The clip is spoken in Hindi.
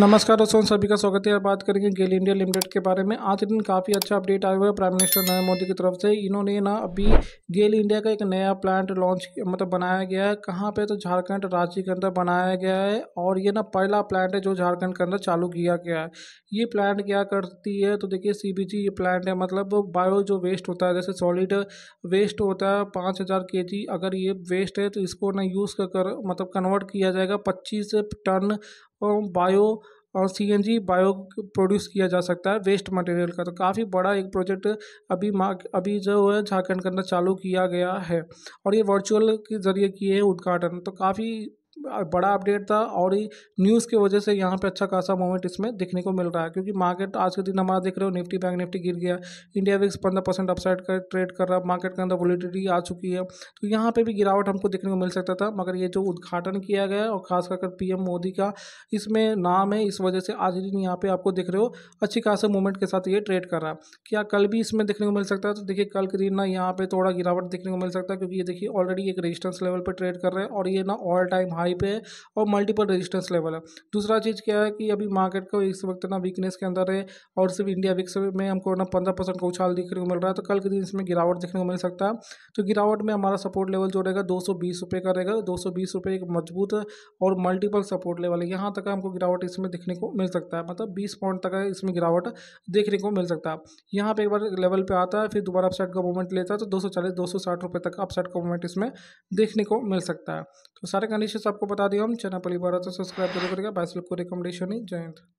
नमस्कार दोस्तों सभी का स्वागत है बात करेंगे गेल इंडिया लिमिटेड के बारे में आज दिन काफ़ी अच्छा अपडेट आया हुआ है प्राइम मिनिस्टर नरेंद्र मोदी की तरफ से इन्होंने ना अभी गेल इंडिया का एक नया प्लांट लॉन्च मतलब बनाया गया है कहाँ पे तो झारखंड रांची के अंदर बनाया गया है और ये ना पहला प्लांट है जो झारखंड के अंदर चालू किया गया है ये प्लांट क्या करती है तो देखिए सी ये प्लांट है मतलब बायो जो वेस्ट होता है जैसे सॉलिड वेस्ट होता है पाँच हज़ार अगर ये वेस्ट है तो इसको ना यूज़ कर मतलब कन्वर्ट किया जाएगा पच्चीस टन बायो और C N G bio produce किया जा सकता है वेस्ट मटेरियल का तो काफ़ी बड़ा एक प्रोजेक्ट अभी अभी जो है झारखंड के अंदर चालू किया गया है और ये वर्चुअल के ज़रिए किए हैं उद्घाटन तो काफ़ी बड़ा अपडेट था और ही न्यूज़ की वजह से यहाँ पे अच्छा खासा मोमेंट इसमें देखने को मिल रहा है क्योंकि मार्केट आज के दिन हमारा देख रहे हो निफ्टी बैंक निफ्टी गिर गया इंडिया विक्स पंद्रह परसेंट अपसाइड का ट्रेड कर रहा है मार्केट के अंदर वोलिटिटी आ चुकी है तो यहाँ पर भी गिरावट हमको देखने को मिल सकता था मगर ये जो उद्घाटन किया गया और खास करकर पी मोदी का इसमें नाम है इस वजह से आज के दिन यहाँ पर आपको देख रहे हो अच्छी खास मूवमेंट के साथ ये ट्रेड कर रहा है क्या कल भी इसमें देखने को मिल सकता है तो देखिए कल के दिन ना यहाँ पर थोड़ा गिरावट देखने को मिल सकता है क्योंकि ये देखिए ऑलरेडी एक रेजिस्टेंस लेवल पर ट्रेड कर रहे हैं और ये ना ऑल टाइम हाई हाई पे है और मल्टीपल रेजिस्टेंस लेवल है दूसरा चीज़ क्या है कि अभी मार्केट को इस वक्त ना वीकनेस के अंदर है और सिर्फ इंडिया विक्स में हमको ना पंद्रह परसेंट का उछाल देखने को मिल रहा है तो कल के दिन इसमें गिरावट देखने को मिल सकता है तो गिरावट में हमारा सपोर्ट लेवल जो रहेगा दो सौ का रहेगा दो सौ एक मजबूत और मल्टीपल सपोर्ट लेवल है यहाँ तक हमको गिरावट इसमें देखने को मिल सकता है मतलब बीस पॉइंट तक इसमें गिरावट देखने को मिल सकता है यहाँ पर एक बार लेवल पर आता है फिर दोबारा अपसाइड का मूवमेंट लेता है तो दो सौ चालीस तक अपसाइड का मूवमेंट इसमें देखने को मिल सकता है तो सारे कंडीशन आप आपको बता दिया हम चैनल एक बार तो सब्सक्राइब जरूर करेगा बाइस को रिकमेंडेशन ही जय हिंद